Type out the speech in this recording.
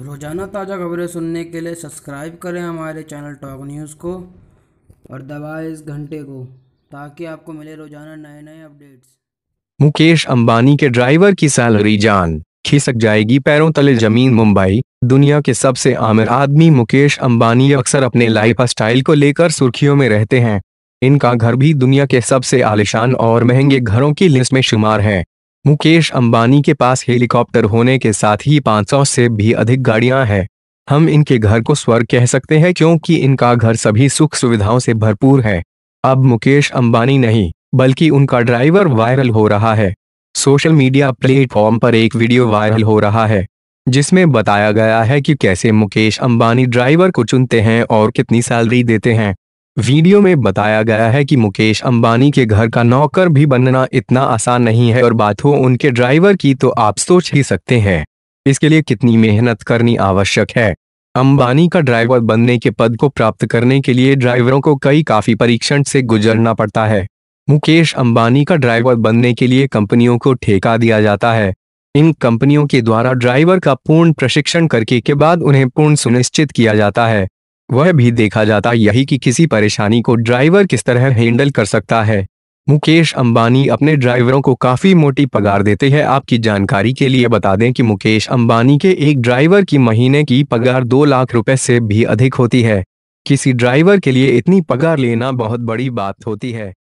रोज़ाना ताज़ा खबरें सुनने के लिए सब्सक्राइब करें हमारे चैनल टॉक न्यूज़ को और दबाएं इस घंटे को ताकि आपको मिले रोज़ाना नए नए अपडेट्स मुकेश अंबानी के ड्राइवर की सैलरी जान खिसक जाएगी पैरों तले जमीन मुंबई दुनिया के सबसे आमिर आदमी मुकेश अंबानी अक्सर अपने लाइफ स्टाइल को लेकर सुर्खियों में रहते हैं इनका घर भी दुनिया के सबसे आलिशान और महंगे घरों की लिस्ट में शुमार है मुकेश अंबानी के पास हेलीकॉप्टर होने के साथ ही 500 से भी अधिक गाड़ियां हैं हम इनके घर को स्वर्ग कह सकते हैं क्योंकि इनका घर सभी सुख सुविधाओं से भरपूर है अब मुकेश अंबानी नहीं बल्कि उनका ड्राइवर वायरल हो रहा है सोशल मीडिया प्लेटफॉर्म पर एक वीडियो वायरल हो रहा है जिसमें बताया गया है कि कैसे मुकेश अंबानी ड्राइवर को चुनते हैं और कितनी सैलरी देते हैं वीडियो में बताया गया है कि मुकेश अंबानी के घर का नौकर भी बनना इतना आसान नहीं है और बात हो उनके ड्राइवर की तो आप सोच ही सकते हैं इसके लिए कितनी मेहनत करनी आवश्यक है अंबानी का ड्राइवर बनने के पद को प्राप्त करने के लिए ड्राइवरों को कई काफी परीक्षण से गुजरना पड़ता है मुकेश अंबानी का ड्राइवर बनने के लिए कंपनियों को ठेका दिया जाता है इन कंपनियों के द्वारा ड्राइवर का पूर्ण प्रशिक्षण करके के बाद उन्हें पूर्ण सुनिश्चित किया जाता है वह भी देखा जाता यही कि किसी परेशानी को ड्राइवर किस तरह हैंडल कर सकता है मुकेश अंबानी अपने ड्राइवरों को काफी मोटी पगार देते हैं आपकी जानकारी के लिए बता दें कि मुकेश अंबानी के एक ड्राइवर की महीने की पगार दो लाख रुपए से भी अधिक होती है किसी ड्राइवर के लिए इतनी पगार लेना बहुत बड़ी बात होती है